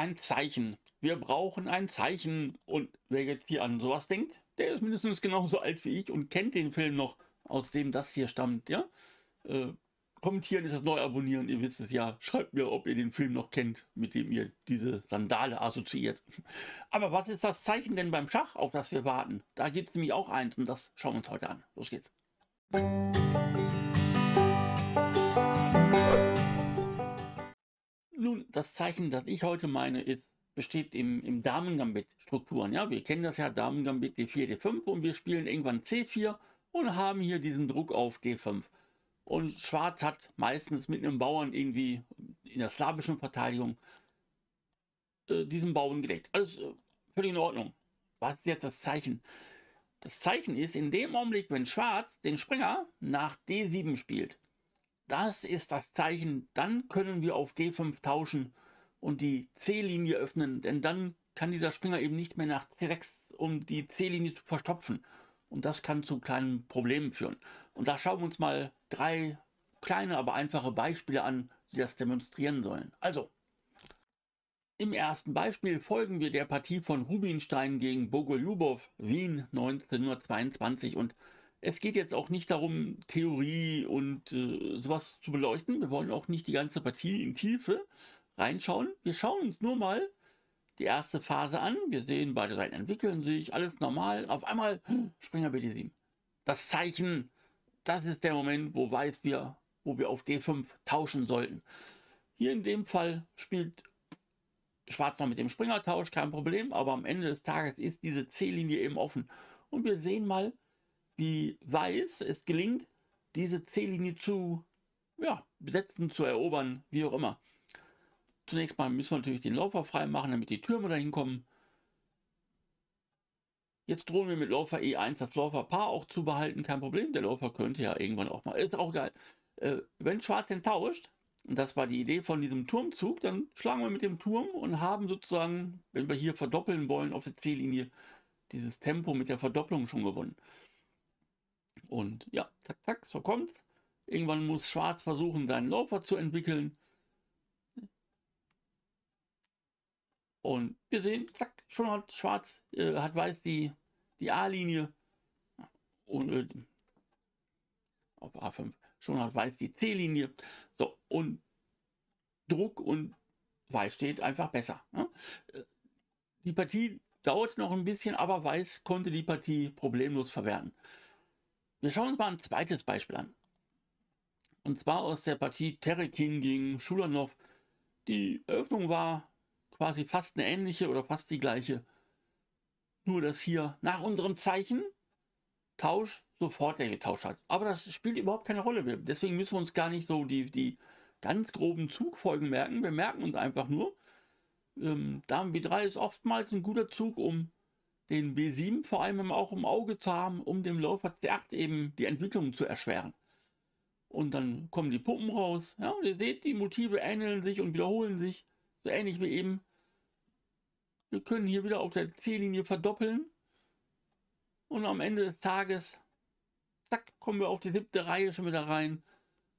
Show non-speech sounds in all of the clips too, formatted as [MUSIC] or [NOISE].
ein Zeichen. Wir brauchen ein Zeichen. Und wer jetzt hier an sowas denkt, der ist mindestens genauso alt wie ich und kennt den Film noch, aus dem das hier stammt, ja? Äh, kommentieren ist das neu abonnieren, ihr wisst es ja. Schreibt mir, ob ihr den Film noch kennt, mit dem ihr diese Sandale assoziiert. [LAUGHS] Aber was ist das Zeichen denn beim Schach, auf das wir warten? Da gibt es nämlich auch eins und das schauen wir uns heute an. Los geht's. Nun, das Zeichen, das ich heute meine, ist, besteht im, im Damen-Gambit-Strukturen. Ja, wir kennen das ja, Damen-Gambit D4, D5 und wir spielen irgendwann C4 und haben hier diesen Druck auf D5. Und Schwarz hat meistens mit einem Bauern irgendwie in der slawischen Verteidigung äh, diesen Bauern gedeckt. Alles äh, völlig in Ordnung. Was ist jetzt das Zeichen? Das Zeichen ist, in dem Augenblick, wenn Schwarz den Springer nach D7 spielt, das ist das Zeichen, dann können wir auf D5 tauschen und die C-Linie öffnen, denn dann kann dieser Springer eben nicht mehr nach C6, um die C-Linie zu verstopfen. Und das kann zu kleinen Problemen führen. Und da schauen wir uns mal drei kleine, aber einfache Beispiele an, die das demonstrieren sollen. Also, im ersten Beispiel folgen wir der Partie von Rubinstein gegen Bogoljubow, Wien 1922 und es geht jetzt auch nicht darum, Theorie und äh, sowas zu beleuchten. Wir wollen auch nicht die ganze Partie in Tiefe reinschauen. Wir schauen uns nur mal die erste Phase an. Wir sehen, beide Seiten entwickeln sich, alles normal. Auf einmal hm, Springer bd 7 Das Zeichen, das ist der Moment, wo weiß wir, wo wir auf D5 tauschen sollten. Hier in dem Fall spielt Schwarz noch mit dem Springer tauscht, kein Problem, aber am Ende des Tages ist diese C-Linie eben offen. Und wir sehen mal, die weiß, es gelingt, diese C-Linie zu ja, besetzen, zu erobern, wie auch immer. Zunächst mal müssen wir natürlich den Laufer freimachen, damit die Türme da hinkommen. Jetzt drohen wir mit Laufer E1 das Läuferpaar auch zu behalten, kein Problem. Der Läufer könnte ja irgendwann auch mal, ist auch geil. Äh, wenn Schwarz den tauscht, und das war die Idee von diesem Turmzug, dann schlagen wir mit dem Turm und haben sozusagen, wenn wir hier verdoppeln wollen auf der C-Linie, dieses Tempo mit der Verdopplung schon gewonnen. Und ja, zack, zack, so kommt's. Irgendwann muss Schwarz versuchen, seinen Läufer zu entwickeln. Und wir sehen, zack, schon hat Schwarz, äh, hat Weiß die, die A-Linie. Und äh, auf A5. Schon hat Weiß die C-Linie. So, und Druck und Weiß steht einfach besser. Ne? Äh, die Partie dauert noch ein bisschen, aber Weiß konnte die Partie problemlos verwerten. Wir schauen uns mal ein zweites Beispiel an. Und zwar aus der Partie Terekin gegen Schulanov. Die Eröffnung war quasi fast eine ähnliche oder fast die gleiche. Nur dass hier nach unserem Zeichen Tausch sofort der getauscht hat. Aber das spielt überhaupt keine Rolle mehr. Deswegen müssen wir uns gar nicht so die, die ganz groben Zugfolgen merken. Wir merken uns einfach nur, ähm, Dame B3 ist oftmals ein guter Zug, um den B7 vor allem auch im Auge zu haben, um dem Läufer C8 eben die Entwicklung zu erschweren. Und dann kommen die Puppen raus. Ja, und ihr seht, die Motive ähneln sich und wiederholen sich. So ähnlich wie eben. Wir können hier wieder auf der C-Linie verdoppeln. Und am Ende des Tages, zack, kommen wir auf die siebte Reihe schon wieder rein.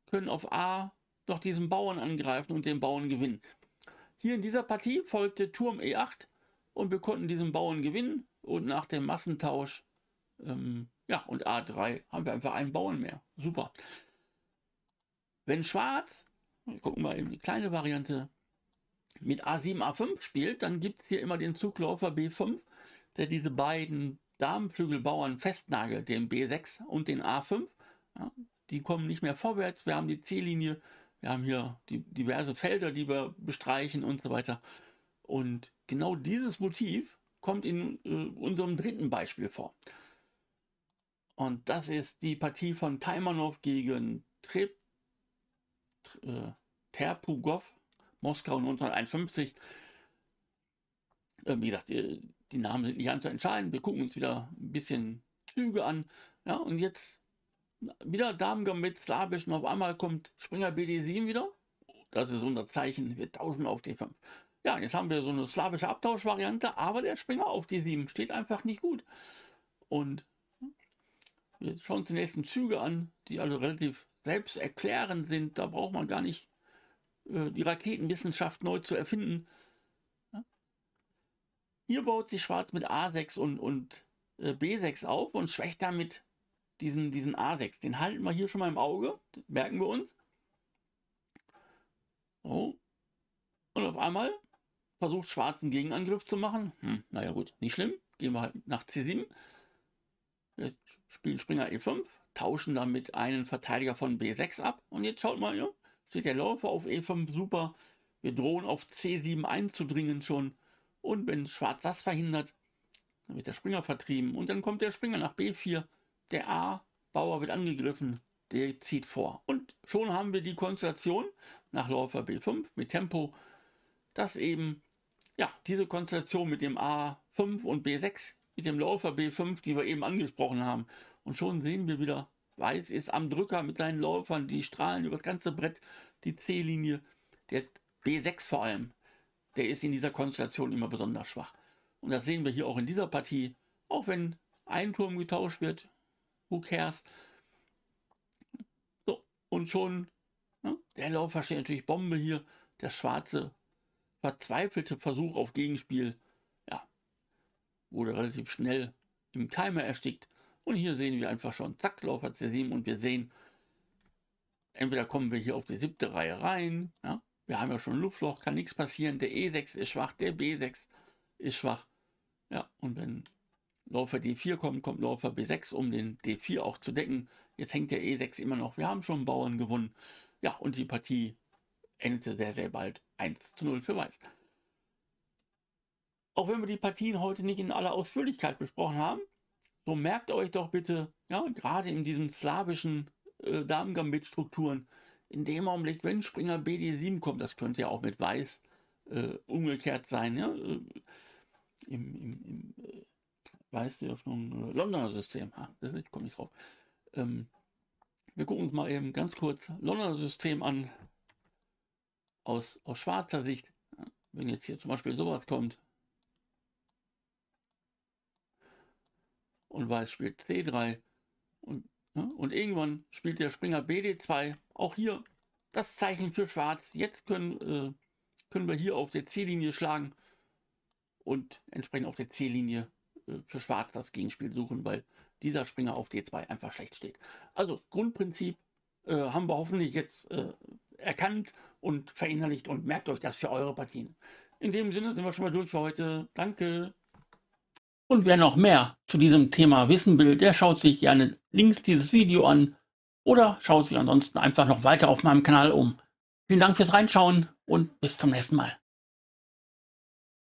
Können auf A noch diesen Bauern angreifen und den Bauern gewinnen. Hier in dieser Partie folgte Turm E8 und wir konnten diesen Bauern gewinnen und nach dem Massentausch, ähm, ja, und A3 haben wir einfach einen Bauern mehr. Super. Wenn Schwarz, wir gucken mal eben die kleine Variante, mit A7, A5 spielt, dann gibt es hier immer den Zugläufer B5, der diese beiden Damenflügelbauern festnagelt, den B6 und den A5. Ja, die kommen nicht mehr vorwärts. Wir haben die C-Linie, wir haben hier die diverse Felder, die wir bestreichen und so weiter. Und genau dieses Motiv kommt in äh, unserem dritten Beispiel vor. Und das ist die Partie von Taimanov gegen Trip, äh, Terpugov, Moskau 1951. Ähm, wie gesagt, die, die, Namen sind nicht anzuentscheiden. Wir gucken uns wieder ein bisschen Züge an. Ja, und jetzt wieder Damengam mit Slawischen. Auf einmal kommt Springer BD7 wieder. Das ist unser Zeichen. Wir tauschen auf D5. Ja, jetzt haben wir so eine slawische Abtauschvariante, aber der Springer auf D7 steht einfach nicht gut. Und wir schauen uns die nächsten Züge an, die also relativ selbsterklärend sind. Da braucht man gar nicht äh, die Raketenwissenschaft neu zu erfinden. Ja. Hier baut sich Schwarz mit A6 und, und äh, B6 auf und schwächt damit diesen, diesen A6. Den halten wir hier schon mal im Auge, merken wir uns. So. Und auf einmal versucht, schwarzen Gegenangriff zu machen. Hm, naja gut, nicht schlimm. Gehen wir halt nach C7. Wir spielen Springer E5, tauschen damit einen Verteidiger von B6 ab. Und jetzt schaut mal, ja, steht der Läufer auf E5, super. Wir drohen auf C7 einzudringen schon. Und wenn Schwarz das verhindert, dann wird der Springer vertrieben. Und dann kommt der Springer nach B4. Der A-Bauer wird angegriffen. Der zieht vor. Und schon haben wir die Konstellation nach Läufer B5 mit Tempo, dass eben ja, diese Konstellation mit dem A5 und B6, mit dem Läufer B5, die wir eben angesprochen haben. Und schon sehen wir wieder, Weiß ist am Drücker mit seinen Läufern, die strahlen über das ganze Brett, die C-Linie. Der B6 vor allem, der ist in dieser Konstellation immer besonders schwach. Und das sehen wir hier auch in dieser Partie. Auch wenn ein Turm getauscht wird, who cares? So, und schon, ne, der Läufer steht natürlich Bombe hier, der schwarze verzweifelte Versuch auf Gegenspiel, ja, wurde relativ schnell im Keimer erstickt. Und hier sehen wir einfach schon, zack, Läufer C7 und wir sehen, entweder kommen wir hier auf die siebte Reihe rein, ja, wir haben ja schon Luftloch, kann nichts passieren, der E6 ist schwach, der B6 ist schwach, ja, und wenn Läufer D4 kommt, kommt Läufer B6, um den D4 auch zu decken. Jetzt hängt der E6 immer noch, wir haben schon Bauern gewonnen, ja, und die Partie endete sehr, sehr bald 1 zu 0 für Weiß. Auch wenn wir die Partien heute nicht in aller Ausführlichkeit besprochen haben, so merkt euch doch bitte, ja, gerade in diesen slawischen äh, Damengambit-Strukturen, in dem Augenblick, wenn Springer BD7 kommt, das könnte ja auch mit Weiß äh, umgekehrt sein, ja, äh, im, im, im äh, Weißöffnung äh, Londoner System, ha, ah, das komme ich drauf. Ähm, wir gucken uns mal eben ganz kurz Londoner System an aus, aus schwarzer Sicht, wenn jetzt hier zum Beispiel sowas kommt, und Weiß spielt C3 und, ne, und irgendwann spielt der Springer BD2, auch hier das Zeichen für Schwarz. Jetzt können, äh, können wir hier auf der C-Linie schlagen und entsprechend auf der C-Linie äh, für Schwarz das Gegenspiel suchen, weil dieser Springer auf D2 einfach schlecht steht. Also Grundprinzip äh, haben wir hoffentlich jetzt äh, erkannt und verinnerlicht und merkt euch das für eure Partien. In dem Sinne sind wir schon mal durch für heute. Danke. Und wer noch mehr zu diesem Thema wissen will, der schaut sich gerne links dieses Video an oder schaut sich ansonsten einfach noch weiter auf meinem Kanal um. Vielen Dank fürs Reinschauen und bis zum nächsten Mal.